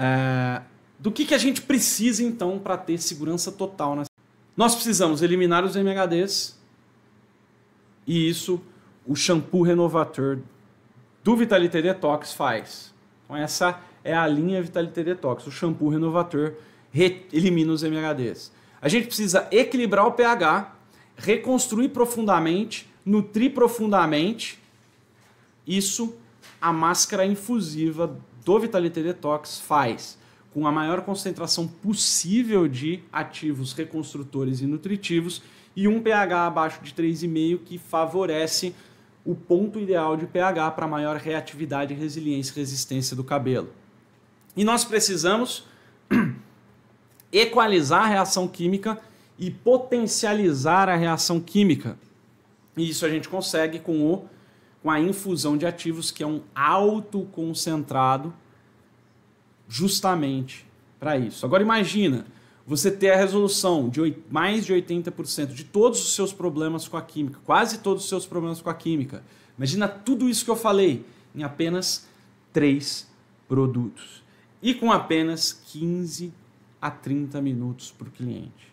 É, do que, que a gente precisa, então, para ter segurança total? Né? Nós precisamos eliminar os MHDs e isso o shampoo renovator do Vitality Detox faz. Então essa é a linha Vitality Detox. O shampoo renovator re elimina os MHDs. A gente precisa equilibrar o pH, reconstruir profundamente, nutrir profundamente. Isso a máscara infusiva do Vitality Detox faz com a maior concentração possível de ativos reconstrutores e nutritivos e um pH abaixo de 3,5 que favorece o ponto ideal de pH para maior reatividade, resiliência e resistência do cabelo. E nós precisamos equalizar a reação química e potencializar a reação química. E isso a gente consegue com o com a infusão de ativos, que é um autoconcentrado justamente para isso. Agora imagina você ter a resolução de mais de 80% de todos os seus problemas com a química, quase todos os seus problemas com a química. Imagina tudo isso que eu falei em apenas três produtos e com apenas 15 a 30 minutos para o cliente.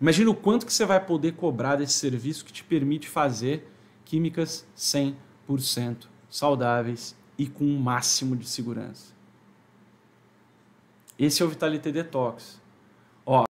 Imagina o quanto que você vai poder cobrar desse serviço que te permite fazer químicas 100% saudáveis e com o um máximo de segurança. Esse é o Vitality Detox.